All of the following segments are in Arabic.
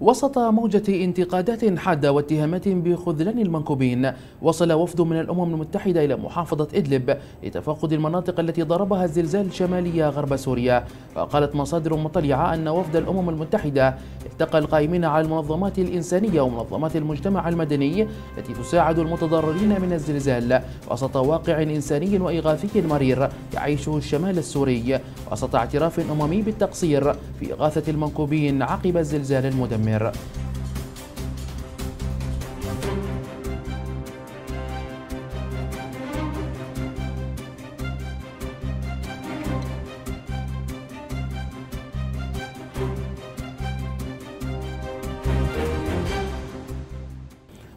وسط موجة انتقادات حادة واتهامات بخذلان المنكوبين وصل وفد من الأمم المتحدة إلى محافظة إدلب لتفقد المناطق التي ضربها الزلزال الشمالية غرب سوريا وقالت مصادر مطلعة أن وفد الأمم المتحدة التقى القائمين على المنظمات الإنسانية ومنظمات المجتمع المدني التي تساعد المتضررين من الزلزال وسط واقع إنساني وإغاثي مرير يعيشه الشمال السوري وسط اعتراف أممي بالتقصير في إغاثة المنكوبين عقب الزلزال المدمر gamer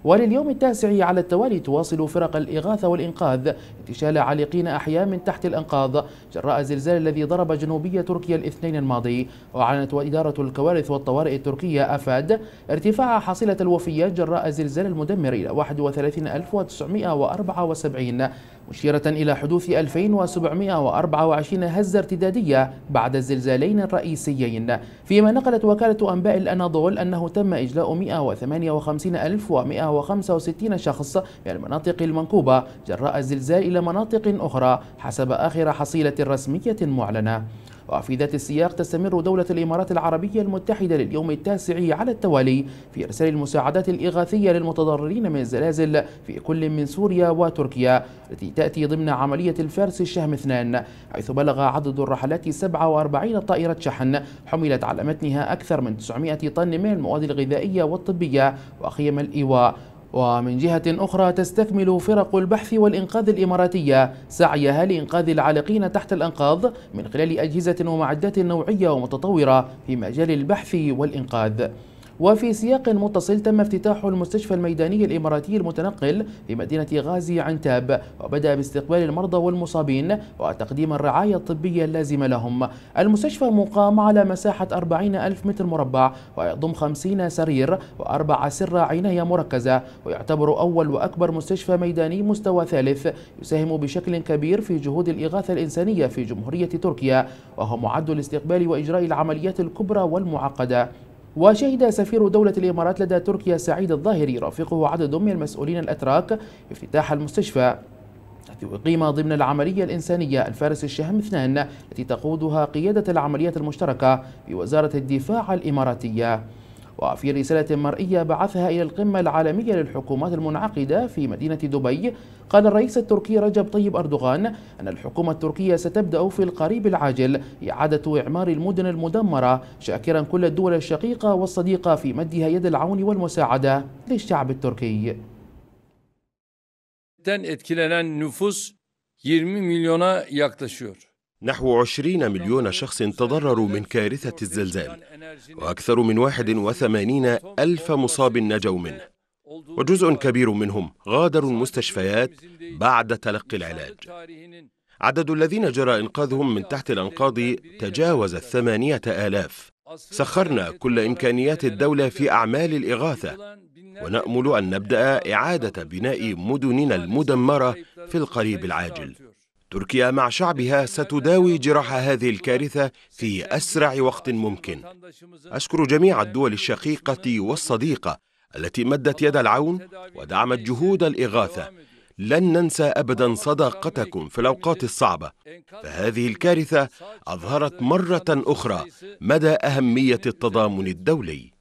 ولليوم التاسع على التوالي تواصل فرق الإغاثة والإنقاذ انتشال عالقين أحياء من تحت الأنقاض جراء الزلزال الذي ضرب جنوبية تركيا الاثنين الماضي وأعلنت إدارة الكوارث والطوارئ التركية أفاد ارتفاع حصيلة الوفيات جراء الزلزال المدمر إلى 31974 مشيرة إلى حدوث 2724 هزة ارتدادية بعد الزلزالين الرئيسيين فيما نقلت وكالة أنباء الأناضول أنه تم إجلاء 158165 شخص من المناطق المنكوبة جراء الزلزال إلى مناطق أخرى حسب آخر حصيلة رسمية معلنة وفي ذات السياق تستمر دولة الإمارات العربية المتحدة لليوم التاسع على التوالي في إرسال المساعدات الإغاثية للمتضررين من الزلازل في كل من سوريا وتركيا التي تأتي ضمن عملية الفارس الشهم اثنان حيث بلغ عدد الرحلات 47 طائرة شحن حملت على متنها أكثر من 900 طن من المواد الغذائية والطبية وخيم الإيواء ومن جهة أخرى تستكمل فرق البحث والإنقاذ الإماراتية سعيها لإنقاذ العالقين تحت الأنقاض من خلال أجهزة ومعدات نوعية ومتطورة في مجال البحث والإنقاذ وفي سياق متصل تم افتتاح المستشفى الميداني الإماراتي المتنقل في مدينة غازي عنتاب وبدأ باستقبال المرضى والمصابين وتقديم الرعاية الطبية اللازمة لهم المستشفى مقام على مساحة 40 ألف متر مربع ويضم 50 سرير وأربع سر عناية مركزة ويعتبر أول وأكبر مستشفى ميداني مستوى ثالث يساهم بشكل كبير في جهود الإغاثة الإنسانية في جمهورية تركيا وهو معد لاستقبال وإجراء العمليات الكبرى والمعقدة وشهد سفير دولة الإمارات لدى تركيا سعيد الظاهري رافقه عدد من المسؤولين الأتراك افتتاح المستشفى التي أقيم ضمن العملية الإنسانية الفارس الشهم اثنان التي تقودها قيادة العمليات المشتركة بوزارة الدفاع الإماراتية وفي رسالة مرئية بعثها إلى القمة العالمية للحكومات المنعقدة في مدينة دبي قال الرئيس التركي رجب طيب أردوغان أن الحكومة التركية ستبدأ في القريب العاجل إعادة إعمار المدن المدمرة شاكرا كل الدول الشقيقة والصديقة في مدها يد العون والمساعدة للشعب التركي etkilenen nüfus 20 milyona yaklaşıyor. نحو 20 مليون شخص تضرروا من كارثة الزلزال وأكثر من 81 ألف مصاب نجوا منه وجزء كبير منهم غادروا المستشفيات بعد تلقي العلاج عدد الذين جرى إنقاذهم من تحت الأنقاض تجاوز الثمانية آلاف سخرنا كل إمكانيات الدولة في أعمال الإغاثة ونأمل أن نبدأ إعادة بناء مدننا المدمرة في القريب العاجل تركيا مع شعبها ستداوي جراح هذه الكارثة في أسرع وقت ممكن أشكر جميع الدول الشقيقة والصديقة التي مدت يد العون ودعمت جهود الإغاثة لن ننسى أبدا صداقتكم في الأوقات الصعبة فهذه الكارثة أظهرت مرة أخرى مدى أهمية التضامن الدولي